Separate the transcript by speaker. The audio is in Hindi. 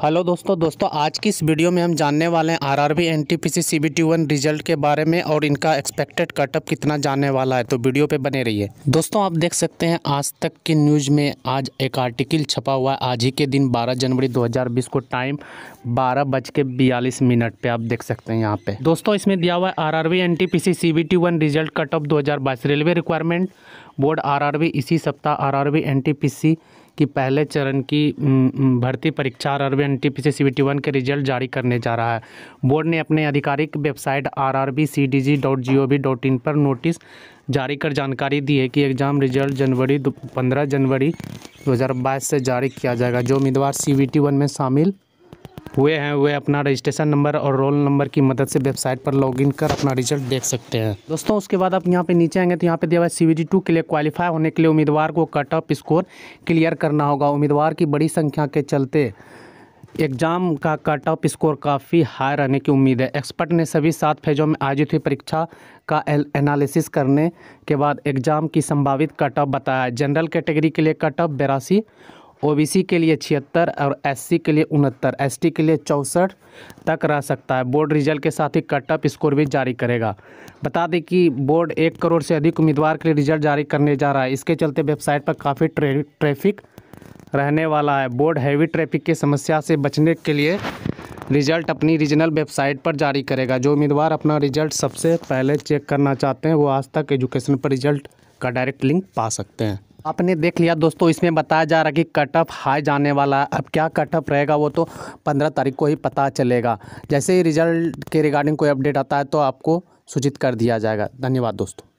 Speaker 1: हेलो दोस्तों दोस्तों आज की इस वीडियो में हम जानने वाले हैं आरआरबी एनटीपीसी वन रिजल्ट के बारे में और इनका एक्सपेक्टेड कटअप कितना जाने वाला है तो वीडियो पे बने रहिए दोस्तों आप देख सकते हैं आज तक की न्यूज़ में आज एक आर्टिकल छपा हुआ है आज ही के दिन 12 जनवरी 2020 को टाइम बारह बज के बयालीस मिनट पर आप देख सकते हैं यहाँ पे दोस्तों इसमें दिया हुआ है R R V result cutoff दो रेलवे रिक्वायरमेंट बोर्ड आर इसी सप्ताह आर आर कि पहले चरण की भर्ती परीक्षा R R N T P C C T one के रिजल्ट जारी करने जा रहा है बोर्ड ने अपने आधिकारिक website R R B C D G dot G O V dot I पर नोटिस जारी कर जानकारी दी है कि एग्ज़ाम रिजल्ट जनवरी पंद्रह जनवरी दो हज़ार बाईस से जारी किया जाएगा जो उम्मीदवार सी वी टी वन में शामिल हुए हैं वे अपना रजिस्ट्रेशन नंबर और रोल नंबर की मदद से वेबसाइट पर लॉगिन कर अपना रिजल्ट देख सकते हैं दोस्तों उसके बाद आप यहाँ पे नीचे आएंगे तो यहाँ पे दिया हुआ सी सी के लिए क्वालिफाई होने के लिए उम्मीदवार को कट ऑफ स्कोर क्लियर करना होगा उम्मीदवार की बड़ी संख्या के चलते एग्जाम का कट ऑफ स्कोर काफ़ी हाई रहने की उम्मीद है एक्सपर्ट ने सभी सात फेजों में आयोजित हुई परीक्षा का एनालिसिस करने के बाद एग्जाम की संभावित कट ऑफ बताया जनरल कैटेगरी के, के लिए कट ऑफ बेरासी ओबीसी के लिए छिहत्तर और एससी के लिए उनहत्तर एसटी के लिए चौंसठ तक रह सकता है बोर्ड रिजल्ट के साथ ही कट ऑफ स्कोर भी जारी करेगा बता दें कि बोर्ड एक करोड़ से अधिक उम्मीदवार के लिए रिजल्ट जारी करने जा रहा है इसके चलते वेबसाइट पर काफ़ी ट्रे, ट्रैफिक रहने वाला है बोर्ड हैवी ट्रैफिक की समस्या से बचने के लिए रिजल्ट अपनी रीजनल वेबसाइट पर जारी करेगा जो उम्मीदवार अपना रिजल्ट सबसे पहले चेक करना चाहते हैं वो आज तक एजुकेशन पर रिजल्ट का डायरेक्ट लिंक पा सकते हैं आपने देख लिया दोस्तों इसमें बताया जा रहा है कि कट ऑफ हाई जाने वाला है अब क्या कट ऑफ रहेगा वो तो पंद्रह तारीख को ही पता चलेगा जैसे ही रिजल्ट के रिगार्डिंग कोई अपडेट आता है तो आपको सूचित कर दिया जाएगा धन्यवाद दोस्तों